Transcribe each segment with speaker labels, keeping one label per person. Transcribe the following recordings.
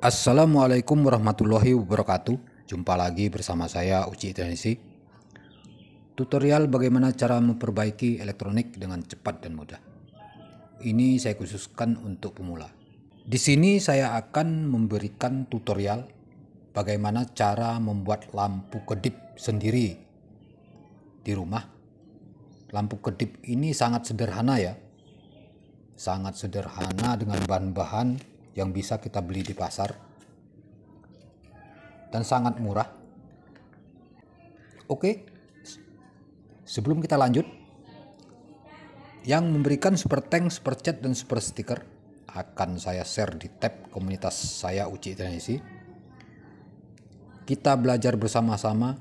Speaker 1: Assalamualaikum warahmatullahi wabarakatuh. Jumpa lagi bersama saya Uci Tenisi. Tutorial bagaimana cara memperbaiki elektronik dengan cepat dan mudah. Ini saya khususkan untuk pemula. Di sini saya akan memberikan tutorial bagaimana cara membuat lampu kedip sendiri di rumah. Lampu kedip ini sangat sederhana ya. Sangat sederhana dengan bahan-bahan yang bisa kita beli di pasar dan sangat murah. Oke, sebelum kita lanjut, yang memberikan super tank, super chat, dan super stiker akan saya share di tab komunitas saya Uci Indonesia. Kita belajar bersama-sama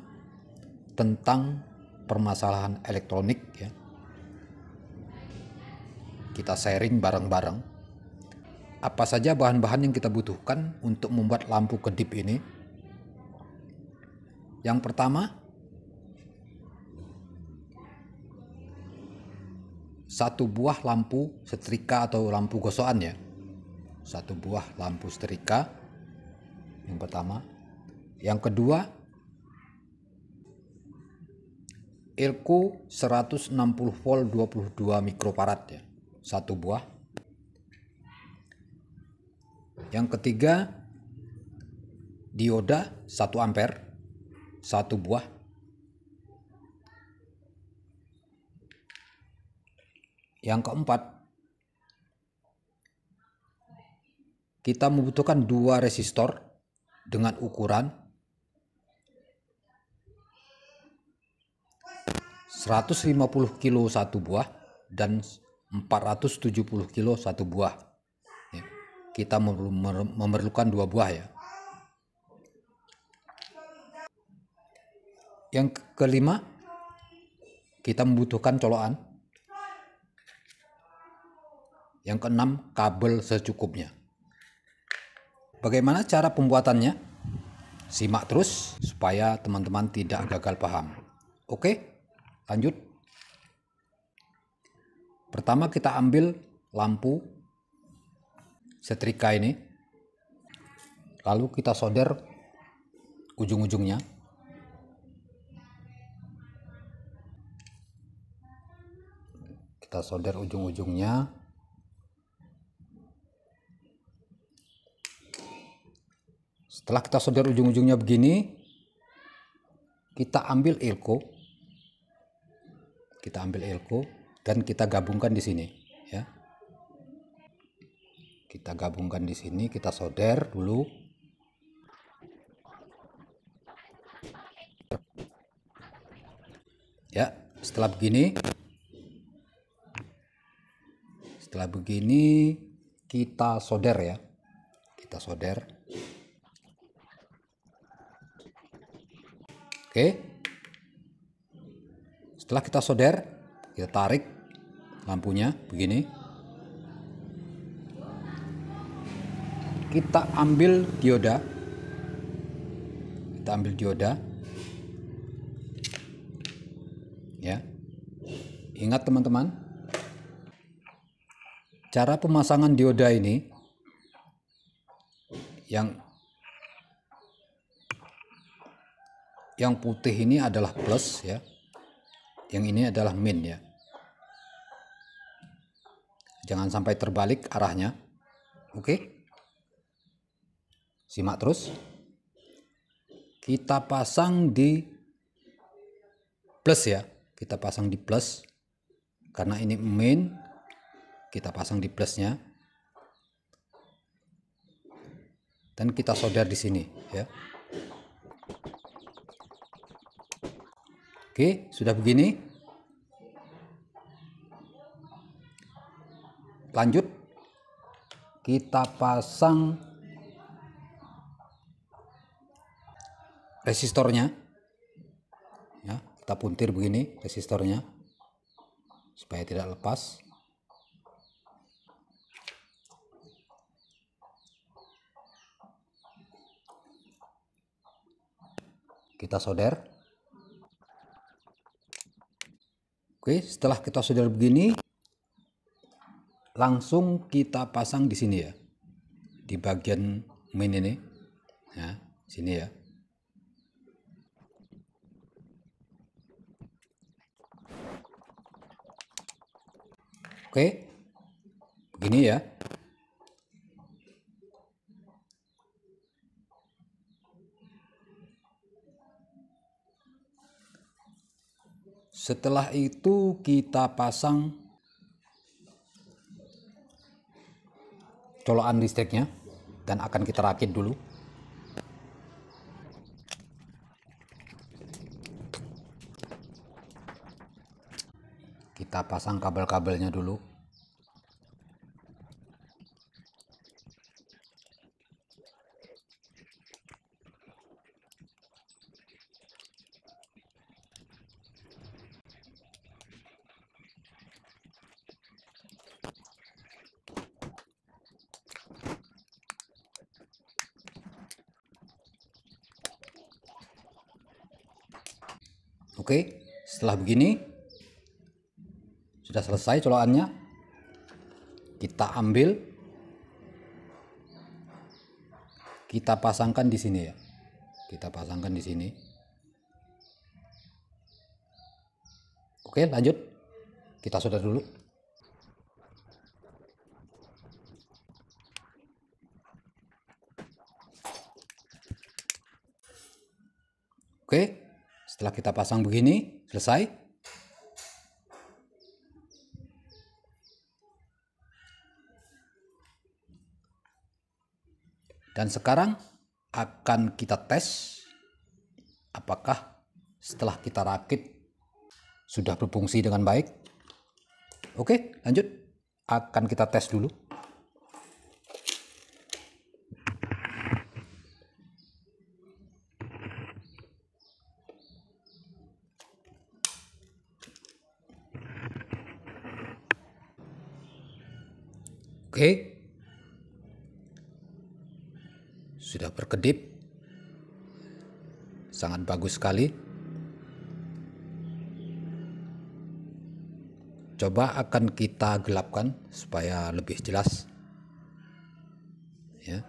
Speaker 1: tentang permasalahan elektronik ya. Kita sharing bareng-bareng apa saja bahan-bahan yang kita butuhkan untuk membuat lampu kedip ini? Yang pertama, satu buah lampu setrika atau lampu gosokan ya. Satu buah lampu setrika yang pertama. Yang kedua, Irku 160 volt 22 mikrofarad ya. Satu buah yang ketiga, dioda 1 ampere, satu buah. Yang keempat, kita membutuhkan dua resistor dengan ukuran 150 kilo satu buah dan 470 kilo satu buah kita memerlukan dua buah ya. Yang kelima, kita membutuhkan colokan. Yang keenam, kabel secukupnya. Bagaimana cara pembuatannya? Simak terus supaya teman-teman tidak gagal paham. Oke, lanjut. Pertama kita ambil lampu setrika ini lalu kita solder ujung-ujungnya kita solder ujung-ujungnya setelah kita solder ujung-ujungnya begini kita ambil elko kita ambil elko dan kita gabungkan di sini kita gabungkan di sini kita solder dulu ya setelah begini setelah begini kita solder ya kita solder oke setelah kita solder kita tarik lampunya begini kita ambil dioda kita ambil dioda ya ingat teman-teman cara pemasangan dioda ini yang yang putih ini adalah plus ya yang ini adalah min ya jangan sampai terbalik arahnya oke okay? Simak terus. Kita pasang di plus ya. Kita pasang di plus. Karena ini main, kita pasang di plusnya. Dan kita solder di sini ya. Oke, sudah begini. Lanjut. Kita pasang resistornya ya kita puntir begini resistornya supaya tidak lepas kita solder oke setelah kita solder begini langsung kita pasang di sini ya di bagian main ini ya sini ya Oke. Begini ya. Setelah itu kita pasang colokan listriknya dan akan kita rakit dulu. kita pasang kabel-kabelnya dulu Oke, setelah begini sudah selesai colokannya. Kita ambil. Kita pasangkan di sini ya. Kita pasangkan di sini. Oke, lanjut. Kita sudah dulu. Oke, setelah kita pasang begini, selesai. Dan sekarang akan kita tes apakah setelah kita rakit sudah berfungsi dengan baik. Oke, lanjut. Akan kita tes dulu. Oke, berkedip sangat bagus sekali coba akan kita gelapkan supaya lebih jelas ya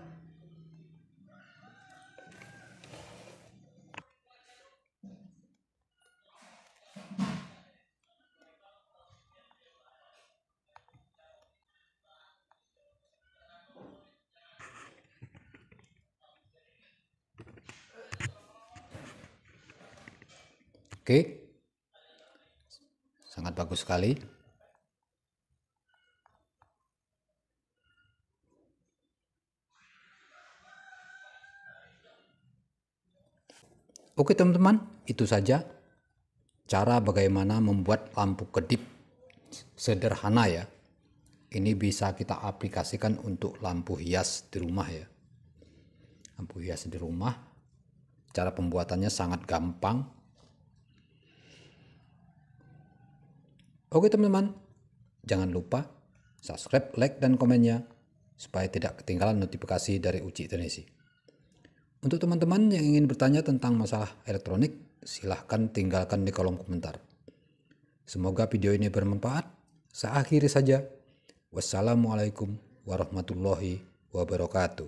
Speaker 1: Oke. Sangat bagus sekali. Oke teman-teman, itu saja cara bagaimana membuat lampu kedip sederhana ya. Ini bisa kita aplikasikan untuk lampu hias di rumah ya. Lampu hias di rumah, cara pembuatannya sangat gampang, Oke teman-teman, jangan lupa subscribe, like, dan komennya supaya tidak ketinggalan notifikasi dari Uci Indonesia. Untuk teman-teman yang ingin bertanya tentang masalah elektronik, silahkan tinggalkan di kolom komentar. Semoga video ini bermanfaat. Saya akhiri saja. Wassalamualaikum warahmatullahi wabarakatuh.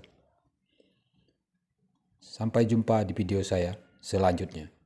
Speaker 1: Sampai jumpa di video saya selanjutnya.